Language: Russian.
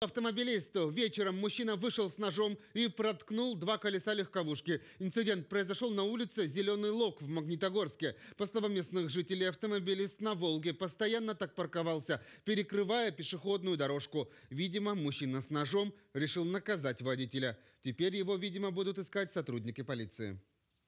Автомобилисту вечером мужчина вышел с ножом и проткнул два колеса легковушки. Инцидент произошел на улице Зеленый Лог в Магнитогорске. По словам местных жителей, автомобилист на «Волге» постоянно так парковался, перекрывая пешеходную дорожку. Видимо, мужчина с ножом решил наказать водителя. Теперь его, видимо, будут искать сотрудники полиции.